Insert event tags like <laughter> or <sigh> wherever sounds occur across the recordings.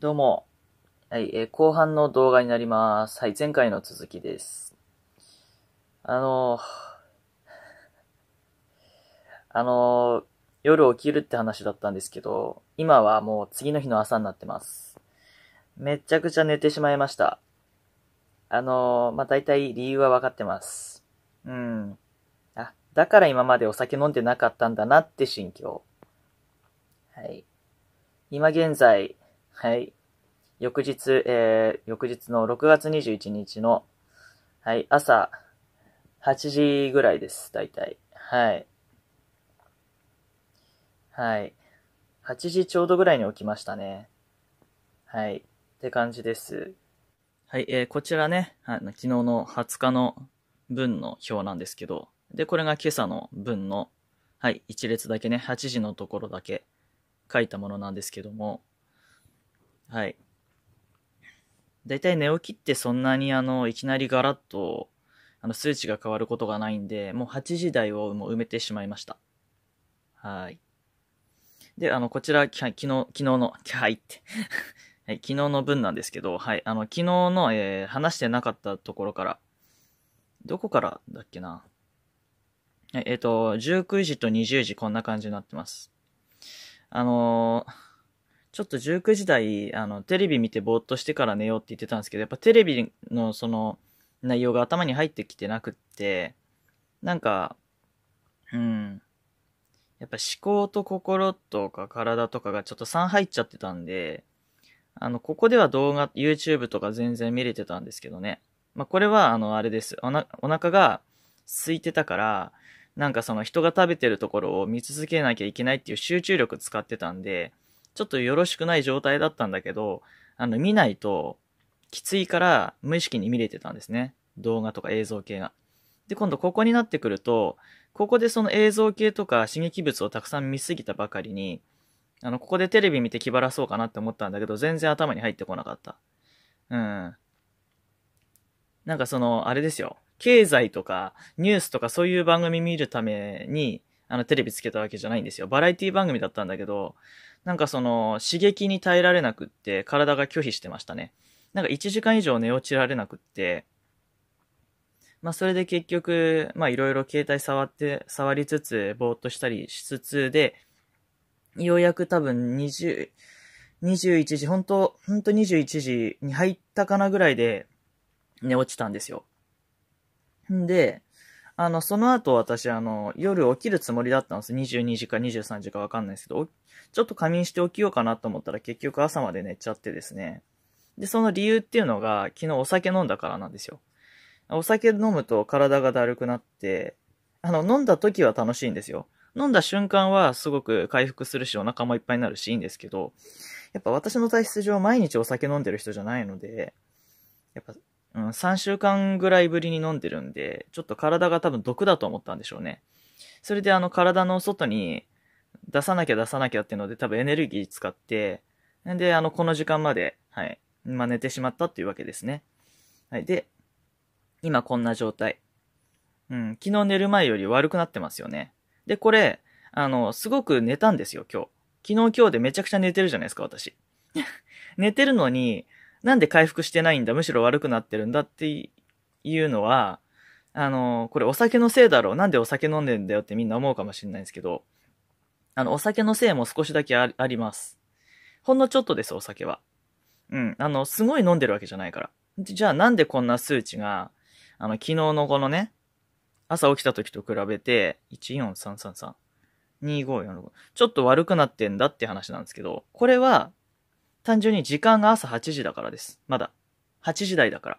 どうも。はい、えー、後半の動画になります。はい、前回の続きです。あのー、<laughs> あのー、夜起きるって話だったんですけど、今はもう次の日の朝になってます。めちゃくちゃ寝てしまいました。あのー、まあ、大体理由はわかってます。うん。あ、だから今までお酒飲んでなかったんだなって心境。はい。今現在、はい。翌日、えー、翌日の6月21日の、はい、朝8時ぐらいです、大体。はい。はい。8時ちょうどぐらいに起きましたね。はい。って感じです。はい、えー、こちらね、あの昨日の20日の分の表なんですけど、で、これが今朝の分の、はい、一列だけね、8時のところだけ書いたものなんですけども、はい。大体寝起きってそんなにあの、いきなりガラッと、あの、数値が変わることがないんで、もう8時台をもう埋めてしまいました。はい。で、あの、こちら、昨日、昨日の、<laughs> はいって <laughs> はい、昨日の分なんですけど、はい、あの、昨日の、えー、話してなかったところから、どこからだっけな。えっ、ー、と、19時と20時こんな感じになってます。あのーちょっと19時台、あの、テレビ見てぼーっとしてから寝ようって言ってたんですけど、やっぱテレビのその内容が頭に入ってきてなくって、なんか、うん。やっぱ思考と心とか体とかがちょっと3入っちゃってたんで、あの、ここでは動画、YouTube とか全然見れてたんですけどね。まあ、これは、あの、あれです。おな、お腹が空いてたから、なんかその人が食べてるところを見続けなきゃいけないっていう集中力使ってたんで、ちょっとよろしくない状態だったんだけど、あの、見ないと、きついから無意識に見れてたんですね。動画とか映像系が。で、今度ここになってくると、ここでその映像系とか刺激物をたくさん見すぎたばかりに、あの、ここでテレビ見て気晴らそうかなって思ったんだけど、全然頭に入ってこなかった。うん。なんかその、あれですよ。経済とか、ニュースとかそういう番組見るために、あの、テレビつけたわけじゃないんですよ。バラエティ番組だったんだけど、なんかその刺激に耐えられなくって体が拒否してましたね。なんか1時間以上寝落ちられなくって、まあそれで結局、まあいろいろ携帯触って、触りつつ、ぼーっとしたりしつつで、ようやく多分20、21時、本当本当21時に入ったかなぐらいで寝落ちたんですよ。んで、あの、その後私、あの、夜起きるつもりだったんです。22時か23時かわかんないですけど、ちょっと仮眠して起きようかなと思ったら結局朝まで寝ちゃってですね。で、その理由っていうのが、昨日お酒飲んだからなんですよ。お酒飲むと体がだるくなって、あの、飲んだ時は楽しいんですよ。飲んだ瞬間はすごく回復するし、お腹もいっぱいになるし、いいんですけど、やっぱ私の体質上毎日お酒飲んでる人じゃないので、やっぱうん、3週間ぐらいぶりに飲んでるんで、ちょっと体が多分毒だと思ったんでしょうね。それであの体の外に出さなきゃ出さなきゃっていうので多分エネルギー使って、んで、あの、この時間まで、はい、まあ、寝てしまったっていうわけですね。はい、で、今こんな状態。うん、昨日寝る前より悪くなってますよね。で、これ、あの、すごく寝たんですよ、今日。昨日今日でめちゃくちゃ寝てるじゃないですか、私。<laughs> 寝てるのに、なんで回復してないんだ、むしろ悪くなってるんだっていうのは、あの、これお酒のせいだろう、なんでお酒飲んでんだよってみんな思うかもしれないんですけど、あの、お酒のせいも少しだけあります。ほんのちょっとです、お酒は。うん、あの、すごい飲んでるわけじゃないから。じゃあなんでこんな数値が、あの、昨日のこのね、朝起きた時と比べて、14333。2545ちょっと悪くなってんだって話なんですけど、これは単純に時間が朝8時だからです。まだ。8時台だから。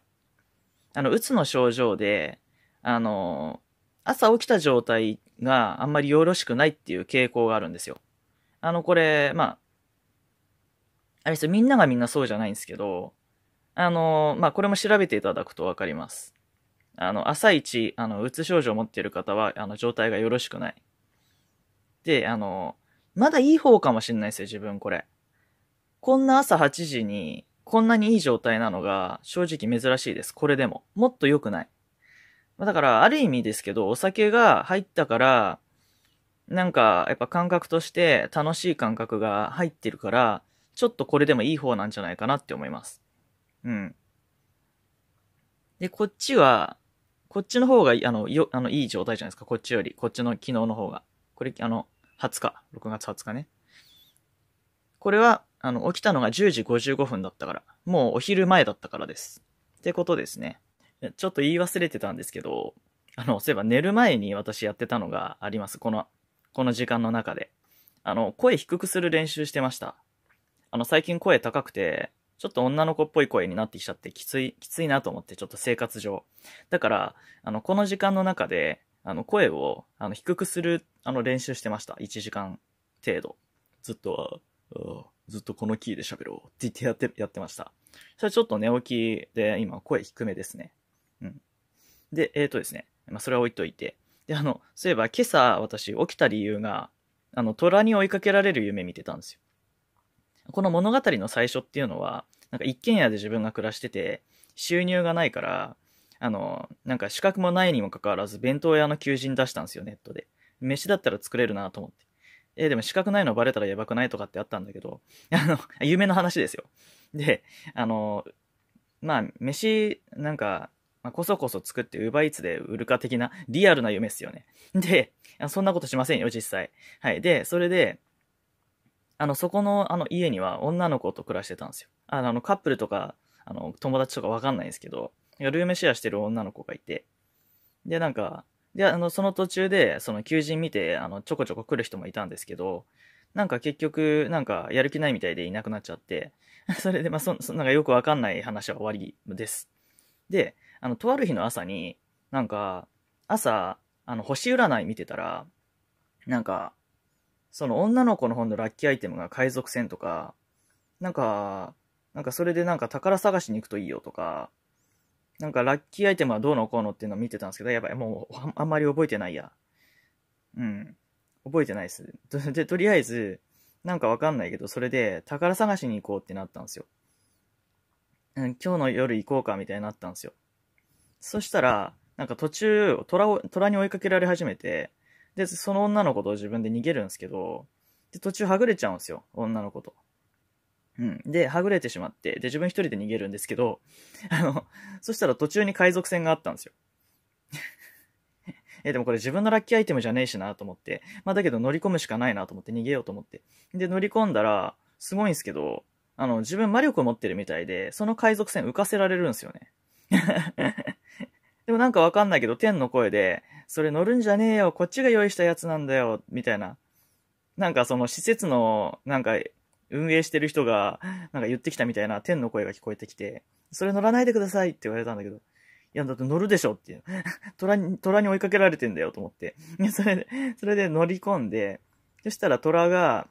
あの、うつの症状で、あの、朝起きた状態があんまりよろしくないっていう傾向があるんですよ。あの、これ、まあ、あれですよ、みんながみんなそうじゃないんですけど、あの、まあ、これも調べていただくとわかります。あの、朝一、あの、うつ症状を持っている方は、あの、状態がよろしくない。で、あの、まだいい方かもしれないですよ、自分これ。こんな朝8時に、こんなにいい状態なのが正直珍しいです。これでも。もっと良くない。だから、ある意味ですけど、お酒が入ったから、なんか、やっぱ感覚として楽しい感覚が入ってるから、ちょっとこれでもいい方なんじゃないかなって思います。うん。で、こっちは、こっちの方が、あの、よ、あの、いい状態じゃないですか。こっちより。こっちの昨日の方が。これ、あの、20日。6月20日ね。これは、あの、起きたのが10時55分だったから、もうお昼前だったからです。ってことですね。ちょっと言い忘れてたんですけど、あの、そういえば寝る前に私やってたのがあります。この、この時間の中で。あの、声低くする練習してました。あの、最近声高くて、ちょっと女の子っぽい声になってきちゃってきつい、きついなと思って、ちょっと生活上。だから、あの、この時間の中で、あの、声を、あの、低くする、あの、練習してました。1時間程度。ずっと、ずっとこのキーで喋ろうって言ってやってやってました。それちょっと寝起きで、今声低めですね。うん。で、えっ、ー、とですね。まあ、それは置いといて。で、あの、そういえば今朝私起きた理由が、あの、虎に追いかけられる夢見てたんですよ。この物語の最初っていうのは、なんか一軒家で自分が暮らしてて、収入がないから、あの、なんか資格もないにもかかわらず、弁当屋の求人出したんですよ、ネットで。飯だったら作れるなと思って。えー、でも資格ないのバレたらやばくないとかってあったんだけど、<laughs> あの、夢の話ですよ。で、あの、まあ、飯、なんか、まあ、こそこそ作ってウ b e r で売るか的なリアルな夢っすよね。で、そんなことしませんよ、実際。はい。で、それで、あの、そこの、あの、家には女の子と暮らしてたんですよ。あの、カップルとか、あの、友達とかわかんないんですけど、ルームシェアしてる女の子がいて、で、なんか、で、あの、その途中で、その求人見て、あの、ちょこちょこ来る人もいたんですけど、なんか結局、なんかやる気ないみたいでいなくなっちゃって、<laughs> それで、まあ、そ、そなんかよくわかんない話は終わりです。で、あの、とある日の朝に、なんか、朝、あの、星占い見てたら、なんか、その女の子の本のラッキーアイテムが海賊船とか、なんか、なんかそれでなんか宝探しに行くといいよとか、なんかラッキーアイテムはどうのこうのっていうのを見てたんですけど、やばい、もうあんまり覚えてないや。うん。覚えてないっす。で、とりあえず、なんかわかんないけど、それで宝探しに行こうってなったんですよ。うん、今日の夜行こうかみたいになったんですよ。そしたら、なんか途中、虎を、虎に追いかけられ始めて、で、その女の子と自分で逃げるんですけど、で、途中はぐれちゃうんですよ、女の子と。うん。で、はぐれてしまって、で、自分一人で逃げるんですけど、あの、そしたら途中に海賊船があったんですよ。<laughs> え、でもこれ自分のラッキーアイテムじゃねえしなと思って、まあだけど乗り込むしかないなと思って逃げようと思って。で、乗り込んだら、すごいんですけど、あの、自分魔力を持ってるみたいで、その海賊船浮かせられるんですよね。<laughs> でもなんかわかんないけど、天の声で、それ乗るんじゃねえよ、こっちが用意したやつなんだよ、みたいな。なんかその施設の、なんか運営してる人が、なんか言ってきたみたいな天の声が聞こえてきて、それ乗らないでくださいって言われたんだけど、いや、だって乗るでしょっていう。<laughs> 虎に、虎に追いかけられてんだよと思って。それで、それで乗り込んで、そしたら虎が、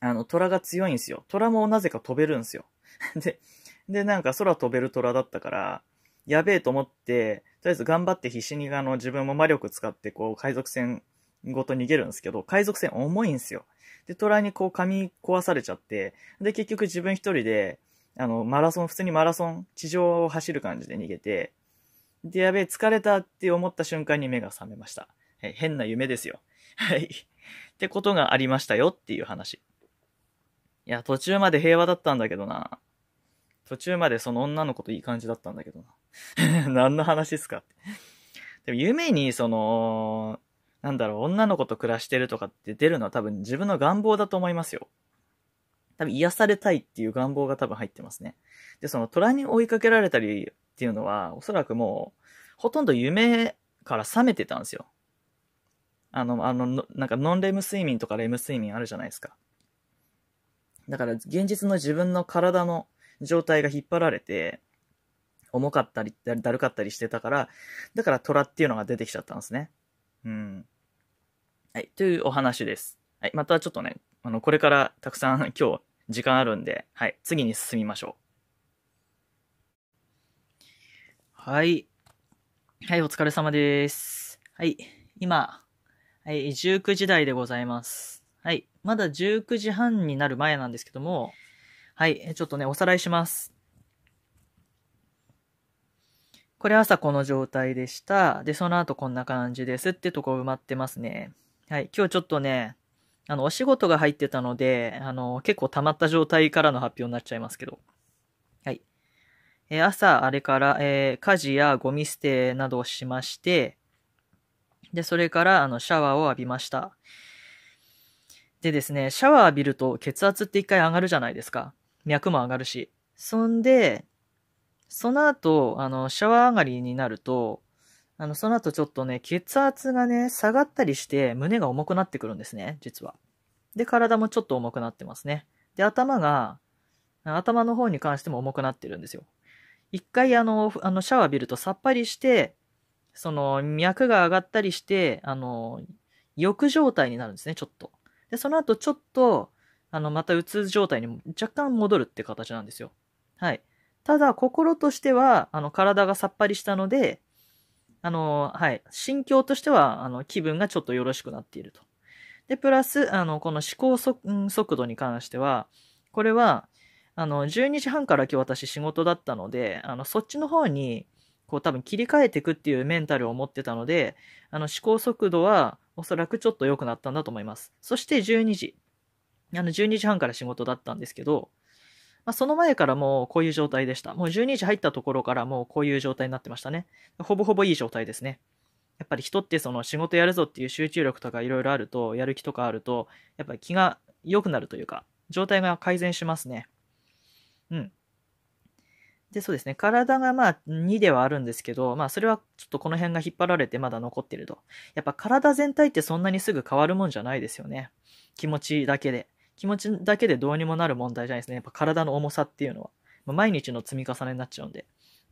あの、虎が強いんですよ。虎もなぜか飛べるんですよ。<laughs> で、で、なんか空飛べる虎だったから、やべえと思って、とりあえず頑張って必死にあの自分も魔力使ってこう海賊船ごと逃げるんですけど、海賊船重いんですよ。で、虎にこう噛み壊されちゃって、で、結局自分一人で、あの、マラソン、普通にマラソン、地上を走る感じで逃げて、で、やべえ、疲れたって思った瞬間に目が覚めました。はい、変な夢ですよ。<laughs> はい。ってことがありましたよっていう話。いや、途中まで平和だったんだけどな。途中までその女の子といい感じだったんだけどな。<laughs> 何の話ですかって。でも夢に、その、なんだろう、女の子と暮らしてるとかって出るのは多分自分の願望だと思いますよ。多分癒されたいっていう願望が多分入ってますね。で、その虎に追いかけられたりっていうのは、おそらくもう、ほとんど夢から覚めてたんですよ。あの、あの、なんかノンレム睡眠とかレム睡眠あるじゃないですか。だから現実の自分の体の状態が引っ張られて、重かったり、だるかったりしてたから、だから虎っていうのが出てきちゃったんですね。うん。はい、というお話です。はい、またちょっとね、あの、これからたくさん <laughs> 今日時間あるんで、はい、次に進みましょう。はい。はい、お疲れ様です。はい、今、はい、19時台でございます。はい、まだ19時半になる前なんですけども、はい、ちょっとね、おさらいします。これ朝この状態でした。で、その後こんな感じですってとこ埋まってますね。はい、今日ちょっとね、あの、お仕事が入ってたので、あの、結構溜まった状態からの発表になっちゃいますけど。はい。えー、朝、あれから、えー、家事やゴミ捨てなどをしまして、で、それから、あの、シャワーを浴びました。でですね、シャワー浴びると血圧って一回上がるじゃないですか。脈も上がるし。そんで、その後、あの、シャワー上がりになると、あの、その後ちょっとね、血圧がね、下がったりして、胸が重くなってくるんですね、実は。で、体もちょっと重くなってますね。で、頭が、頭の方に関しても重くなってるんですよ。一回あの、あの、シャワー浴びるとさっぱりして、その、脈が上がったりして、あの、欲状態になるんですね、ちょっと。で、その後ちょっと、あの、またうつ状態に若干戻るって形なんですよ。はい。ただ、心としては、あの、体がさっぱりしたので、あの、はい、心境としては、あの、気分がちょっとよろしくなっていると。で、プラス、あの、この思考速度に関しては、これは、あの、12時半から今日私仕事だったので、あの、そっちの方に、こう多分切り替えていくっていうメンタルを持ってたので、あの思考速度はおそらくちょっと良くなったんだと思います。そして12時。あの12時半から仕事だったんですけど、まあ、その前からもうこういう状態でした。もう12時入ったところからもうこういう状態になってましたね。ほぼほぼいい状態ですね。やっぱり人ってその仕事やるぞっていう集中力とかいろいろあると、やる気とかあると、やっぱり気が良くなるというか、状態が改善しますね。うん。で、そうですね。体がまあ2ではあるんですけど、まあそれはちょっとこの辺が引っ張られてまだ残ってると。やっぱ体全体ってそんなにすぐ変わるもんじゃないですよね。気持ちだけで。気持ちだけでどうにもなる問題じゃないですね。やっぱ体の重さっていうのは。まあ、毎日の積み重ねになっちゃうんで。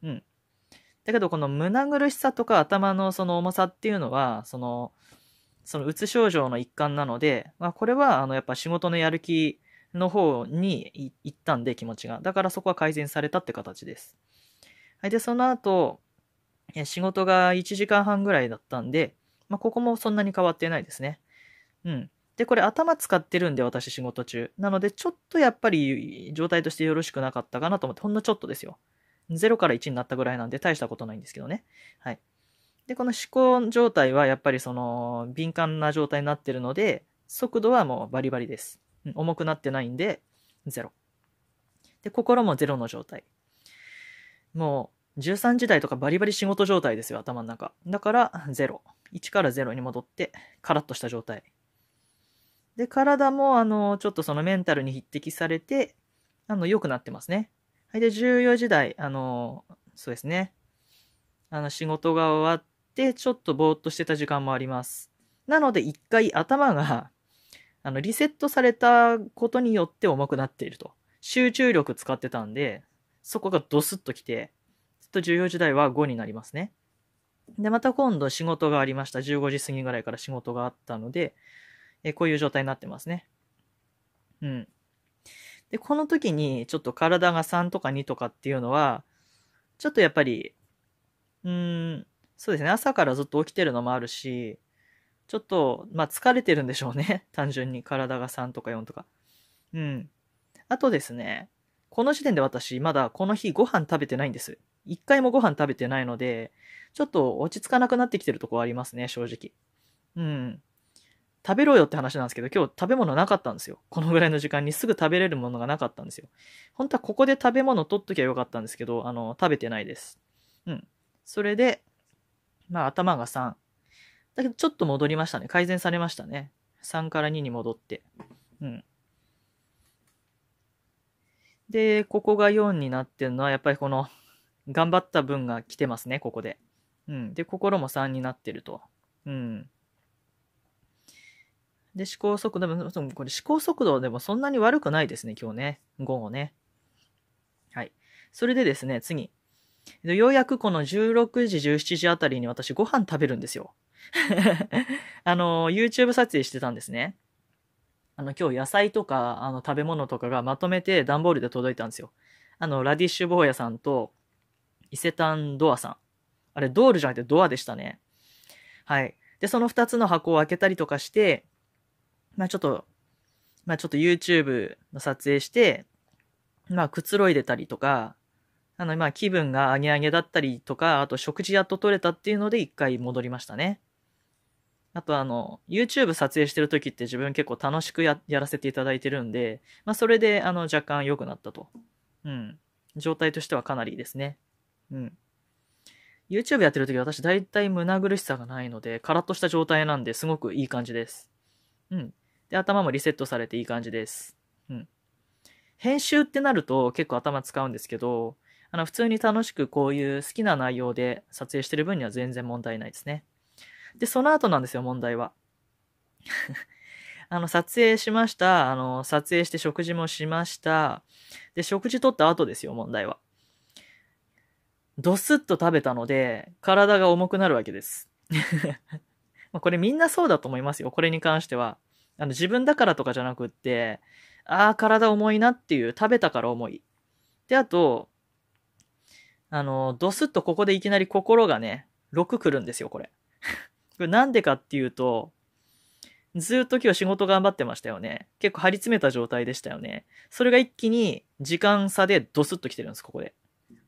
うん。だけど、この胸苦しさとか頭のその重さっていうのは、その、そのうつ症状の一環なので、まあ、これは、あの、やっぱ仕事のやる気の方に行ったんで、気持ちが。だからそこは改善されたって形です。はい。で、その後、仕事が1時間半ぐらいだったんで、まあ、ここもそんなに変わってないですね。うん。で、これ頭使ってるんで、私仕事中。なので、ちょっとやっぱり状態としてよろしくなかったかなと思って、ほんのちょっとですよ。0から1になったぐらいなんで、大したことないんですけどね。はい。で、この思考状態はやっぱりその、敏感な状態になってるので、速度はもうバリバリです。重くなってないんで、0。で、心も0の状態。もう、13時台とかバリバリ仕事状態ですよ、頭の中。だから、0。1から0に戻って、カラッとした状態。で、体も、あの、ちょっとそのメンタルに匹敵されて、あの、良くなってますね。はい。で、14時代、あの、そうですね。あの、仕事が終わって、ちょっとぼーっとしてた時間もあります。なので、一回頭が、あの、リセットされたことによって重くなっていると。集中力使ってたんで、そこがドスッときて、ずっと14時代は5になりますね。で、また今度仕事がありました。15時過ぎぐらいから仕事があったので、えこういう状態になってますね。うん。で、この時にちょっと体が3とか2とかっていうのは、ちょっとやっぱり、うん、そうですね、朝からずっと起きてるのもあるし、ちょっと、まあ疲れてるんでしょうね。<laughs> 単純に体が3とか4とか。うん。あとですね、この時点で私、まだこの日ご飯食べてないんです。一回もご飯食べてないので、ちょっと落ち着かなくなってきてるとこありますね、正直。うん。食べろよって話なんですけど、今日食べ物なかったんですよ。このぐらいの時間にすぐ食べれるものがなかったんですよ。本当はここで食べ物取っときゃよかったんですけど、あの、食べてないです。うん。それで、まあ頭が3。だけどちょっと戻りましたね。改善されましたね。3から2に戻って。うん。で、ここが4になってるのは、やっぱりこの、頑張った分が来てますね、ここで。うん。で、心も3になってると。うん。で、思考速度、でも、これ思考速度でもそんなに悪くないですね、今日ね。午後ね。はい。それでですね、次。ようやくこの16時、17時あたりに私ご飯食べるんですよ。<laughs> あの、YouTube 撮影してたんですね。あの、今日野菜とか、あの、食べ物とかがまとめて段ボールで届いたんですよ。あの、ラディッシュ坊やさんと、伊勢丹ドアさん。あれ、ドールじゃなくてドアでしたね。はい。で、その2つの箱を開けたりとかして、まあちょっと、まあちょっと YouTube の撮影して、まあくつろいでたりとか、あの、まあ気分が上げ上げだったりとか、あと食事やっと取れたっていうので一回戻りましたね。あとあの、YouTube 撮影してる時って自分結構楽しくやらせていただいてるんで、まあそれであの若干良くなったと。うん。状態としてはかなりですね。うん。YouTube やってる時私大体胸苦しさがないので、カラッとした状態なんですごくいい感じです。うん。で、頭もリセットされていい感じです。うん。編集ってなると結構頭使うんですけど、あの、普通に楽しくこういう好きな内容で撮影してる分には全然問題ないですね。で、その後なんですよ、問題は。<laughs> あの、撮影しました。あの、撮影して食事もしました。で、食事取った後ですよ、問題は。ドスッと食べたので、体が重くなるわけです。<laughs> これみんなそうだと思いますよ。これに関しては。あの自分だからとかじゃなくって、ああ、体重いなっていう、食べたから重い。で、あと、あの、ドスッとここでいきなり心がね、6くるんですよ、これ。<laughs> これなんでかっていうと、ずっと今日仕事頑張ってましたよね。結構張り詰めた状態でしたよね。それが一気に時間差でドスッと来てるんです、ここで。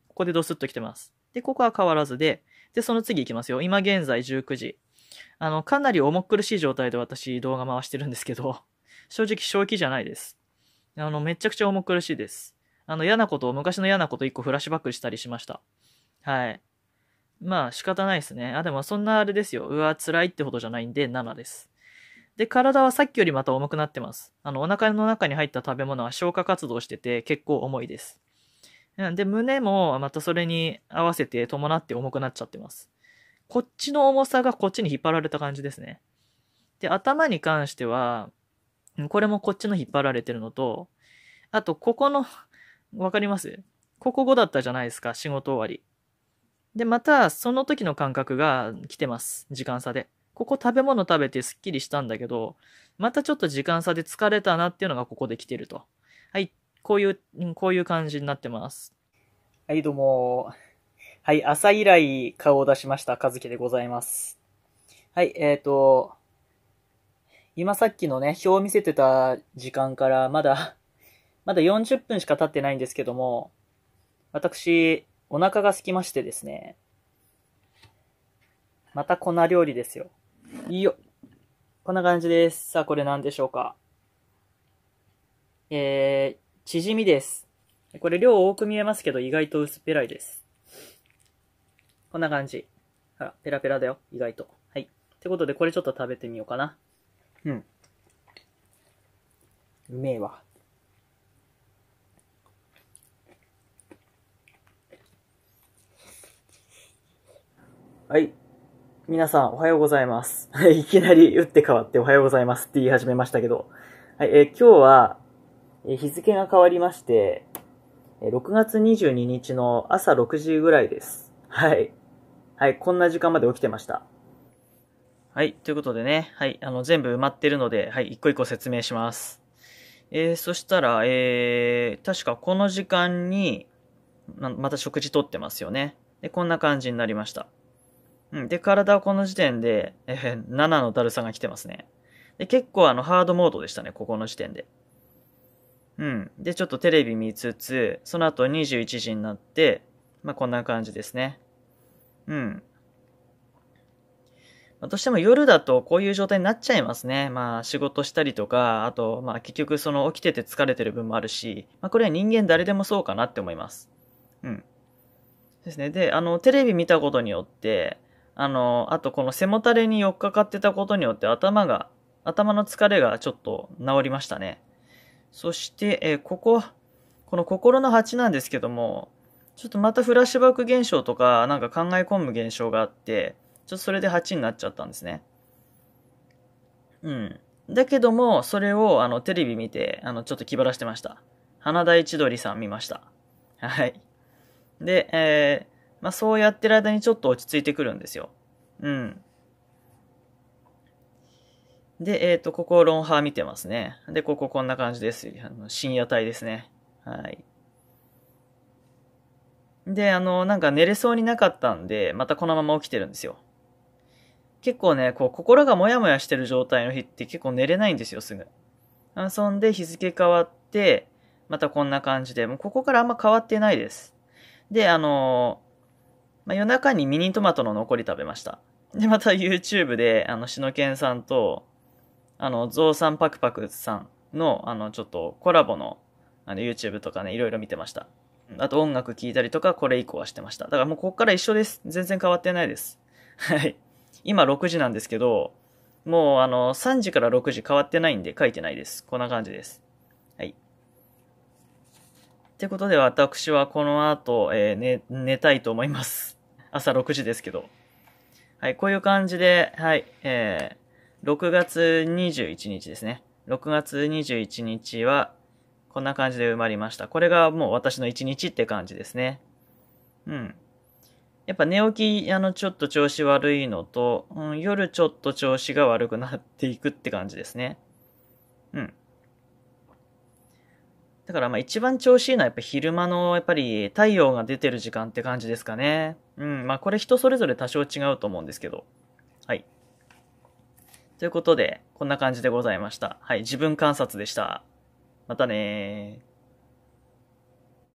ここでドスッと来てます。で、ここは変わらずで、で、その次行きますよ。今現在19時。あの、かなり重苦しい状態で私動画回してるんですけど、<laughs> 正直正気じゃないです。あの、めちゃくちゃ重苦しいです。あの、嫌なことを、昔の嫌なこと一個フラッシュバックしたりしました。はい。まあ、仕方ないですね。あ、でもそんなあれですよ。うわ、辛いってほどじゃないんで、7です。で、体はさっきよりまた重くなってます。あの、お腹の中に入った食べ物は消化活動してて、結構重いです。で、胸もまたそれに合わせて伴って重くなっちゃってます。こっちの重さがこっちに引っ張られた感じですね。で、頭に関しては、これもこっちの引っ張られてるのと、あと、ここの、わかりますここ5だったじゃないですか、仕事終わり。で、また、その時の感覚が来てます。時間差で。ここ食べ物食べてすっきりしたんだけど、またちょっと時間差で疲れたなっていうのがここで来てると。はい、こういう、こういう感じになってます。はい、どうも。はい、朝以来顔を出しました、和樹でございます。はい、えっ、ー、と、今さっきのね、表を見せてた時間から、まだ、まだ40分しか経ってないんですけども、私、お腹が空きましてですね、また粉料理ですよ。いいよ。こんな感じです。さあ、これ何でしょうか。えー、縮みです。これ量多く見えますけど、意外と薄っぺらいです。こんな感じ。あら、ペラペラだよ、意外と。はい。ってことで、これちょっと食べてみようかな。うん。うめえわ。はい。皆さん、おはようございます。はい。いきなり打って変わっておはようございますって言い始めましたけど。はい。えー、今日は、えー、日付が変わりまして、えー、6月22日の朝6時ぐらいです。はい。はい、こんな時間まで起きてました。はい、ということでね、はい、あの、全部埋まってるので、はい、一個一個説明します。えー、そしたら、えー、確かこの時間に、また食事とってますよね。で、こんな感じになりました。うん。で、体はこの時点で、えー、7のだるさが来てますね。で、結構あの、ハードモードでしたね、ここの時点で。うん。で、ちょっとテレビ見つつ、その後21時になって、まあ、こんな感じですね。うん。まあ、どうしても夜だとこういう状態になっちゃいますね。まあ仕事したりとか、あとまあ結局その起きてて疲れてる分もあるし、まあこれは人間誰でもそうかなって思います。うん。ですね。で、あの、テレビ見たことによって、あの、あとこの背もたれに寄っかかってたことによって頭が、頭の疲れがちょっと治りましたね。そして、えー、ここ、この心の鉢なんですけども、ちょっとまたフラッシュバック現象とか、なんか考え込む現象があって、ちょっとそれで8になっちゃったんですね。うん。だけども、それをあのテレビ見て、あのちょっと気晴らしてました。花田一鳥さん見ました。はい。で、えー、まあ、そうやってる間にちょっと落ち着いてくるんですよ。うん。で、えっ、ー、と、ここ、ロンハー見てますね。で、こここんな感じです。あの深夜帯ですね。はい。で、あの、なんか寝れそうになかったんで、またこのまま起きてるんですよ。結構ね、こう、心がモヤモヤしてる状態の日って結構寝れないんですよ、すぐ。遊んで日付変わって、またこんな感じで、もうここからあんま変わってないです。で、あの、まあ、夜中にミニトマトの残り食べました。で、また YouTube で、あの、しのけんさんと、あの、ゾウさんパクパクさんの、あの、ちょっとコラボの、あの、YouTube とかね、いろいろ見てました。あと音楽聴いたりとか、これ以降はしてました。だからもうここから一緒です。全然変わってないです。<laughs> はい。今6時なんですけど、もうあの、3時から6時変わってないんで書いてないです。こんな感じです。はい。ってことで私はこの後、えー、寝、寝たいと思います。<laughs> 朝6時ですけど。はい、こういう感じで、はい、えー、6月21日ですね。6月21日は、こんな感じで埋まりました。これがもう私の一日って感じですね。うん。やっぱ寝起き、あの、ちょっと調子悪いのと、うん、夜ちょっと調子が悪くなっていくって感じですね。うん。だからまあ一番調子いいのはやっぱ昼間のやっぱり太陽が出てる時間って感じですかね。うん。まあこれ人それぞれ多少違うと思うんですけど。はい。ということで、こんな感じでございました。はい。自分観察でした。またね